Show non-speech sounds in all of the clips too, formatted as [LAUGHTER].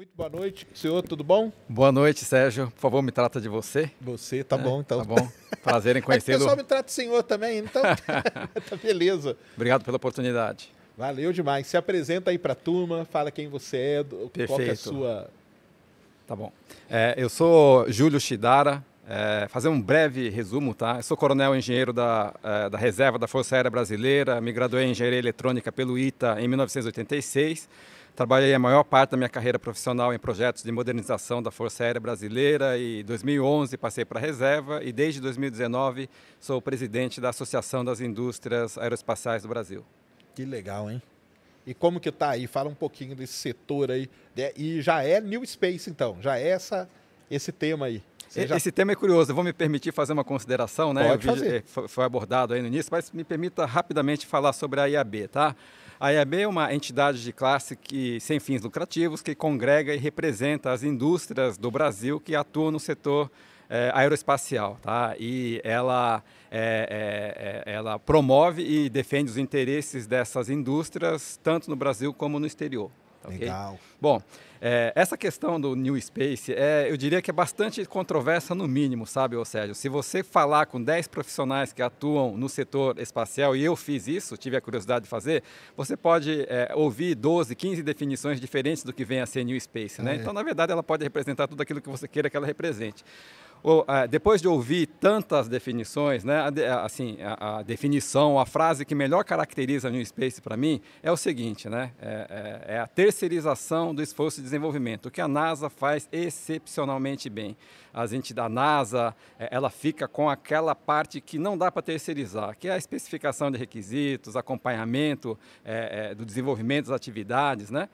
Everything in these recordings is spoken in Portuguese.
Muito boa noite, senhor, tudo bom? Boa noite, Sérgio. Por favor, me trata de você. Você, tá é, bom então. Tá bom. Prazer em conhecê-lo. [LAUGHS] É o pessoal me trata de senhor também, então [LAUGHS] [LAUGHS] tá beleza. Obrigado pela oportunidade. Valeu demais. Se apresenta aí para a turma, fala quem você é, Perfeito. qual é a sua... Tá bom. É, eu sou Júlio Chidara, é, fazer um breve resumo, tá? Eu sou coronel engenheiro da, é, da Reserva da Força Aérea Brasileira, me graduei em Engenharia Eletrônica pelo ITA em 1986 Trabalhei a maior parte da minha carreira profissional em projetos de modernização da Força Aérea Brasileira e em 2011 passei para a reserva e desde 2019 sou presidente da Associação das Indústrias Aeroespaciais do Brasil. Que legal, hein? E como que está aí? Fala um pouquinho desse setor aí. É, e já é New Space, então? Já é essa, esse tema aí? Já... Esse tema é curioso. Eu vou me permitir fazer uma consideração, né? Pode fazer. É, foi abordado aí no início, mas me permita rapidamente falar sobre a IAB, tá? A IAB é uma entidade de classe que, sem fins lucrativos que congrega e representa as indústrias do Brasil que atuam no setor é, aeroespacial, tá? E ela, é, é, ela promove e defende os interesses dessas indústrias tanto no Brasil como no exterior. Tá okay? Legal. Bom, é, essa questão do New Space, é, eu diria que é bastante controversa no mínimo, sabe, ô Sérgio? Se você falar com 10 profissionais que atuam no setor espacial, e eu fiz isso, tive a curiosidade de fazer, você pode é, ouvir 12, 15 definições diferentes do que vem a ser New Space, né? É. Então, na verdade, ela pode representar tudo aquilo que você queira que ela represente. É, depois de ouvir tantas definições, né, assim, a, a, definição, a frase que melhor caracteriza New Space para mim é o seguinte, né, é, é, é, a terceirização do esforço de desenvolvimento, o que a NASA faz excepcionalmente bem. As gente da NASA, é, ela fica com aquela parte que não dá para terceirizar, que é a especificação de requisitos, acompanhamento é, é, do desenvolvimento das atividades, né,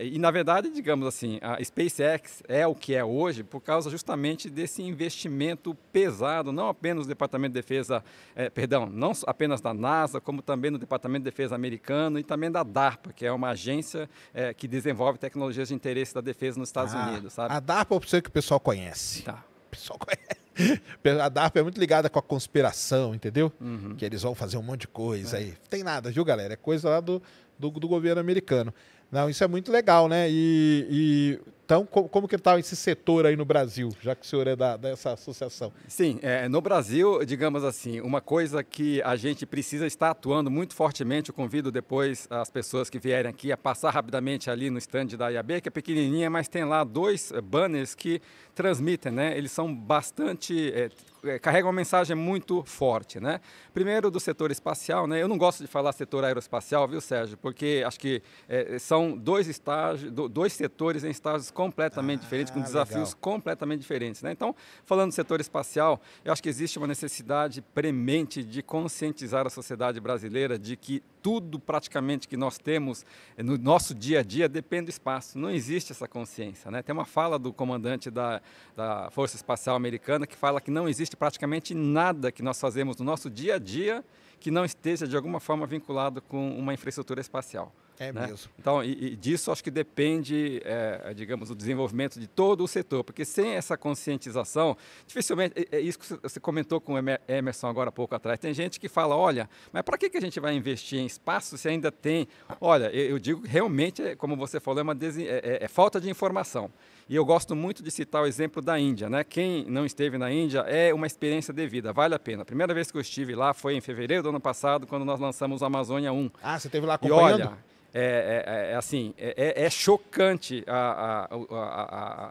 e na verdade, digamos assim, a SpaceX é o que é hoje por causa justamente desse investimento investimento pesado, não apenas no Departamento de Defesa, é, perdão, não apenas da NASA, como também no Departamento de Defesa americano e também da DARPA, que é uma agência é, que desenvolve tecnologias de interesse da defesa nos Estados ah, Unidos. Sabe? A DARPA é opção que o pessoal conhece. Tá. O pessoal conhece. [LAUGHS] A DARPA é muito ligada com a conspiração, entendeu? Uhum. Que eles vão fazer um monte de coisa é. aí. Tem nada, viu, galera? É coisa lá do, do, do governo americano. Não, isso é muito legal, né? E, e então, como que está esse setor aí no Brasil, já que o senhor é da, dessa associação? Sim, é, no Brasil, digamos assim, uma coisa que a gente precisa estar atuando muito fortemente, eu convido depois as pessoas que vierem aqui a passar rapidamente ali no stand da IAB, que é pequenininha, mas tem lá dois banners que transmitem, né? Eles são bastante... É, é carrega uma mensagem muito forte, né? Primeiro do setor espacial, né? Eu não gosto de falar setor aeroespacial, viu, Sérgio? Porque acho que é, são dois estágios, dois setores em estágios completamente ah, diferentes, com desafios legal. completamente diferentes. Né? Então, falando do setor espacial, eu acho que existe uma necessidade premente de conscientizar a sociedade brasileira de que tudo praticamente que nós temos eh, no nosso dia a dia depende do espaço. Não existe essa consciência. Né? Tem uma fala do comandante da, da Força Espacial Americana que fala que não existe praticamente nada que nós fazemos no nosso dia a dia que não esteja de alguma forma vinculado com uma infraestrutura espacial. É né? mesmo. Então, e, e, disso acho que depende, é, digamos, o desenvolvimento de todo o setor, porque sem essa conscientização, dificilmente, é, é isso que você comentou com o Emerson agora há pouco atrás, tem gente que fala, olha, mas para que, que a gente vai investir em espaço se ainda tem... Olha, eu, eu digo, realmente, é, como você falou, é, uma desin... É, é, é falta de informação. E eu gosto muito de citar o exemplo da Índia, né? Quem não esteve na Índia é uma experiência de vida, vale a pena. A primeira vez que eu estive lá foi em fevereiro do ano passado, quando nós lançamos a Amazônia 1. Ah, você esteve lá acompanhando? E olha, é, é, é, é assim, é, é, é chocante a, a,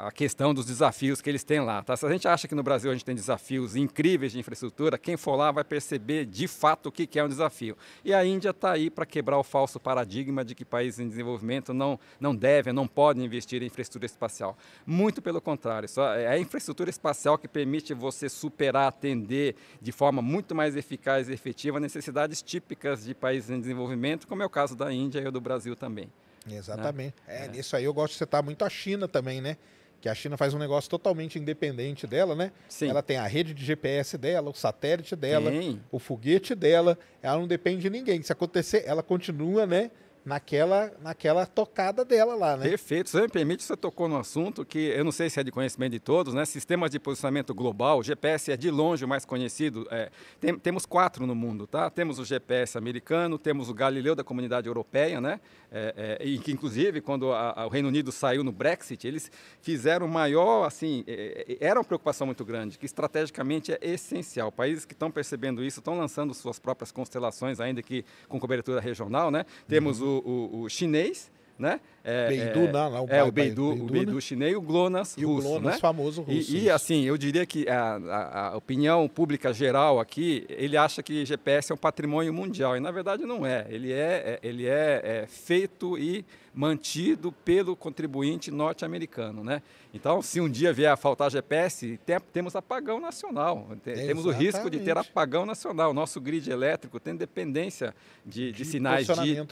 a, a, questão dos desafios que eles têm lá. Tá? Se a gente acha que no Brasil a gente tem desafios incríveis de infraestrutura, quem for lá vai perceber de fato o que, que é um desafio. E a Índia está aí para quebrar o falso paradigma de que países em desenvolvimento não, não devem, não podem investir em infraestrutura espacial. Muito pelo contrário, é a infraestrutura espacial que permite você superar, atender de forma muito mais eficaz e efetiva necessidades típicas de países em desenvolvimento, como é o caso da Índia e do Brasil Brasil também. Né? Exatamente. Né? É, nisso aí eu gosto de citar muito a China também, né? Que a China faz um negócio totalmente independente dela, né? Sim. Ela tem a rede de GPS dela, o satélite dela, Sim. o foguete dela. Ela não depende de ninguém. Se acontecer, ela continua, né? naquela, naquela tocada dela lá, né? Perfeito. Você me permite, você tocou no assunto que eu não sei se é de conhecimento de todos, né? Sistemas de posicionamento global, o GPS é de longe o mais conhecido. É, tem, temos quatro no mundo, tá? Temos o GPS americano, temos o Galileu da comunidade europeia, né? É, é, e que, inclusive, quando a, a, o Reino Unido saiu no Brexit, eles fizeram maior, assim, é, é, era uma preocupação muito grande, que estrategicamente é essencial. Países que estão percebendo isso estão lançando suas próprias constelações, ainda que com cobertura regional, né? Temos uhum. o o, o, chinês, né? É, Beidu, é, não, né? não, é, o Beidu, Beidu, o Beidu né? chinês e o Glonas e russo, o Glonas né? famoso russo. E, e, assim, eu diria que a, a, a, opinião pública geral aqui, ele acha que GPS é um patrimônio mundial, e na verdade não é. Ele é, é, ele é, é feito e mantido pelo contribuinte norte-americano, né? Então, se um dia vier a faltar GPS, tem, temos apagão nacional, tem, temos o risco de ter apagão nacional. Nosso grid elétrico tem dependência de, de, de sinais de, né?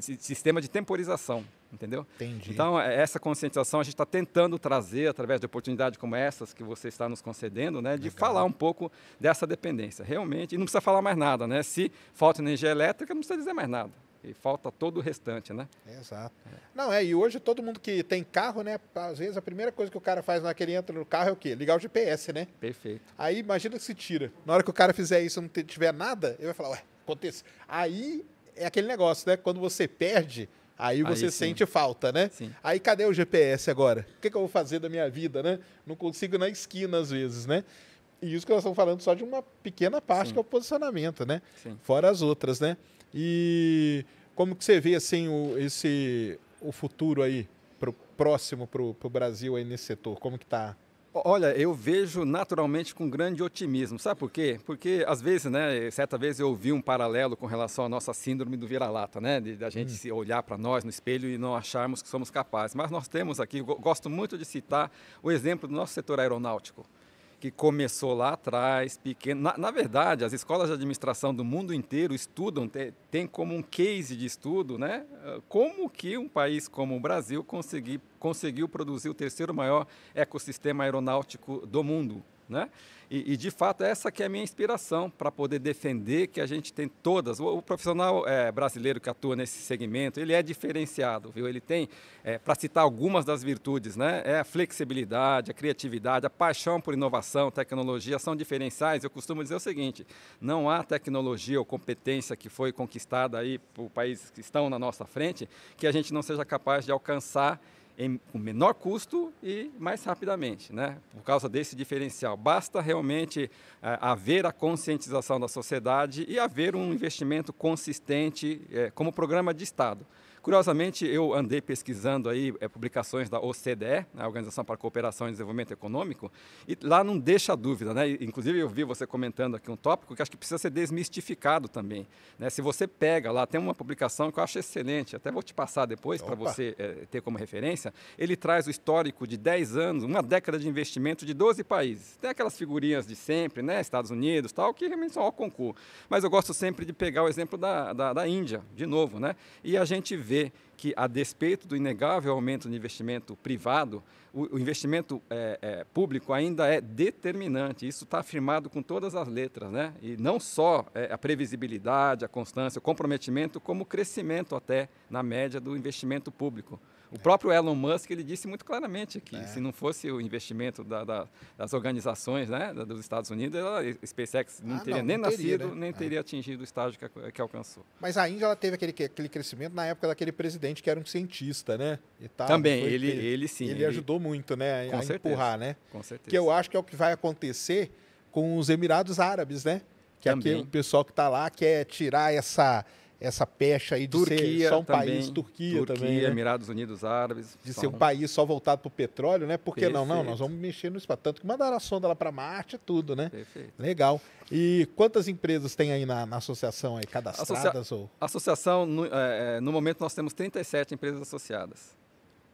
de, de sistema de temporização. Entendeu? Entendi. Então, é, essa conscientização a gente está tentando trazer através de oportunidades como essas que você está nos concedendo, né? De Legal. falar um pouco dessa dependência. Realmente, e não precisa falar mais nada, né? Se falta energia elétrica, não precisa dizer mais nada. E falta todo o restante, né? Exato. Não, é, e hoje todo mundo que tem carro, né? Às vezes a primeira coisa que o cara faz na hora que ele entra no carro é o quê? Ligar o GPS, né? Perfeito. Aí imagina que se tira. Na hora que o cara fizer isso e não tiver nada, ele vai falar, ué, acontece. Aí é aquele negócio, né? Quando você perde, Aí você Aí, sente falta, né? Sim. Aí cadê o GPS agora? O que, que eu vou fazer da minha vida, né? Não consigo ir na esquina às vezes, né? E isso que nós estamos falando só de uma pequena parte Sim. que é o posicionamento, né? Sim. Fora as outras, né? E como que você vê assim o, esse o futuro aí pro próximo para o Brasil aí nesse setor? Como que está Olha, eu vejo naturalmente com grande otimismo. Sabe por quê? Porque às vezes, né, certa vez eu ouvi um paralelo com relação à nossa síndrome do vira-lata, né, de da gente hum. se olhar para nós no espelho e não acharmos que somos capazes. Mas nós temos aqui, gosto muito de citar o exemplo do nosso setor aeronáutico que começou lá atrás, pequeno. Na, na, verdade, as escolas de administração do mundo inteiro estudam, têm tem como um case de estudo, né? Como que um país como o Brasil conseguiu produzir o terceiro maior ecossistema aeronáutico do mundo. Né? E, e, de fato, essa que é a minha inspiração para poder defender que a gente tem todas. O, o profissional é, brasileiro que atua nesse segmento, ele é diferenciado, viu? Ele tem, é, para citar algumas das virtudes, né? É a flexibilidade, a criatividade, a paixão por inovação, tecnologia, são diferenciais. Eu costumo dizer o seguinte, não há tecnologia ou competência que foi conquistada aí por países que estão na nossa frente que a gente não seja capaz de alcançar em, com menor custo e mais rapidamente, né? por causa desse diferencial. Basta realmente é, haver a conscientização da sociedade e haver um investimento consistente é, como programa de Estado. Curiosamente, eu andei pesquisando aí é, publicações da OCDE, a né, Organização para a Cooperação e Desenvolvimento Econômico, e lá não deixa dúvida, né? Inclusive eu vi você comentando aqui um tópico que acho que precisa ser desmistificado também, né? Se você pega lá, tem uma publicação que eu acho excelente, até vou te passar depois para você é, ter como referência, ele traz o histórico de 10 anos, uma década de investimento de 12 países. Tem aquelas figurinhas de sempre, né? Estados Unidos, tal, que realmente são ao concurso. Mas eu gosto sempre de pegar o exemplo da, da, da Índia, de novo, né? E a gente vê que, a despeito do inegável aumento do investimento privado, o, o investimento é, é, público ainda é determinante. Isso está afirmado com todas as letras, né? E não só é, a previsibilidade, a constância, o comprometimento, como o crescimento até na média do investimento público. O próprio Elon Musk ele disse muito claramente que é. se não fosse o investimento da, da, das organizações né, dos Estados Unidos, a SpaceX não ah, teria não, nem não teria, nascido, né? nem é. teria atingido o estágio que, que, alcançou. Mas a Índia ela teve aquele, aquele crescimento na época daquele presidente que era um cientista, né? Tal, Também, ele, ele, ele sim. Ele, ele, ajudou muito né, a certeza, empurrar, né? Com certeza. Que eu acho que é o que vai acontecer com os Emirados Árabes, né? Que é Também. aqui, pessoal que está lá quer tirar essa essa pecha aí de Turquia ser só um também. país, Turquia, Turquia também. turquia né? Emirados Unidos Árabes. De só, ser um país só voltado para o petróleo, né? Por que não? Não, nós vamos mexer no espaço. Tanto que mandaram a sonda lá para Marte e tudo, né? Perfeito. Legal. E quantas empresas tem aí na, na associação aí, cadastradas? Associa... Ou... Associação, no, é, é no momento nós temos 37 empresas associadas.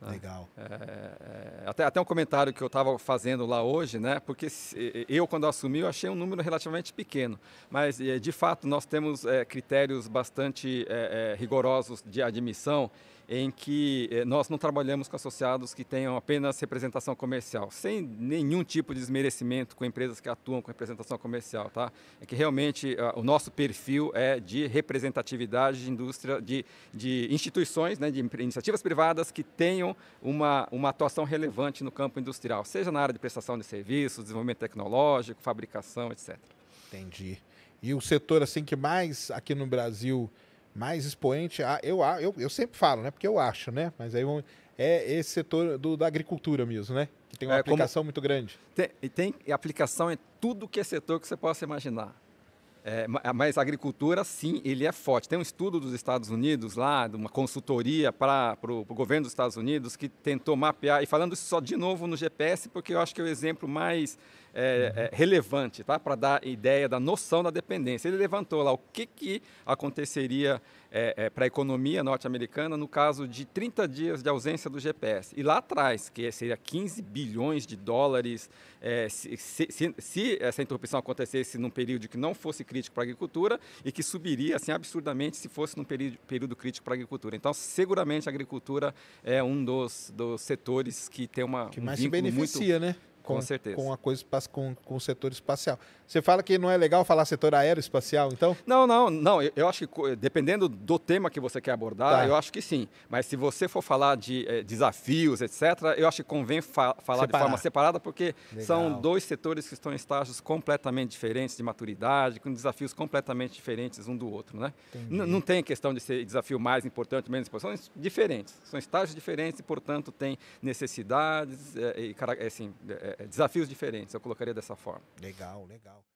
Ah, Legal. É, é, é, até, até um comentário que eu estava fazendo lá hoje, né? Porque se, eu, quando assumi, eu achei um número relativamente pequeno. Mas, é, de fato, nós temos é, critérios bastante é, rigorosos de admissão em que eh, nós não trabalhamos com associados que tenham apenas representação comercial, sem nenhum tipo de desmerecimento com empresas que atuam com representação comercial, tá? É que realmente ah, o nosso perfil é de representatividade de indústria, de, de instituições, né, de iniciativas privadas que tenham uma, uma atuação relevante no campo industrial, seja na área de prestação de serviços, desenvolvimento tecnológico, fabricação, etc. Entendi. E o setor assim que mais aqui no Brasil mais expoente. eu, a, eu, eu sempre falo, né? Porque eu acho, né? Mas aí é esse setor do, da agricultura mesmo, né? Que tem uma é, aplicação como... muito grande. Tem, e tem aplicação em tudo que é setor que você possa imaginar. É, ah, mas a agricultura, sim, ele é forte. Tem um estudo dos Estados Unidos lá, de uma consultoria para o governo dos Estados Unidos que tentou mapear, e falando isso só de novo no GPS, porque eu acho que é o exemplo mais é, é, uhum. relevante tá? para dar ideia da noção da dependência. Ele levantou lá o que, que aconteceria é, é, para a economia norte-americana no caso de 30 dias de ausência do GPS. E lá atrás, que seria 15 bilhões de dólares, é, se, se, se, essa interrupção acontecesse num período que não fosse crítico para a agricultura e que subiria assim, absurdamente se fosse num período, período crítico para a agricultura. Então, seguramente a agricultura é um dos, dos setores que tem uma, que um mais se beneficia, muito, né? com, com, certeza. com a coisa com, com o setor espacial. Você fala que não é legal falar setor aeroespacial, então? Não, não, não. Eu, acho que dependendo do tema que você quer abordar, tá. eu acho que sim. Mas se você for falar de eh, desafios, etc., eu acho que convém fa falar Separar. de forma separada, porque legal. são dois setores que estão em estágios completamente diferentes de maturidade, com desafios completamente diferentes um do outro, né? Não tem questão de ser desafio mais importante, menos importante. São diferentes, são estágios diferentes e, portanto, tem necessidades eh, e assim, eh, é, é, desafios diferentes, eu colocaria dessa forma. Legal, legal.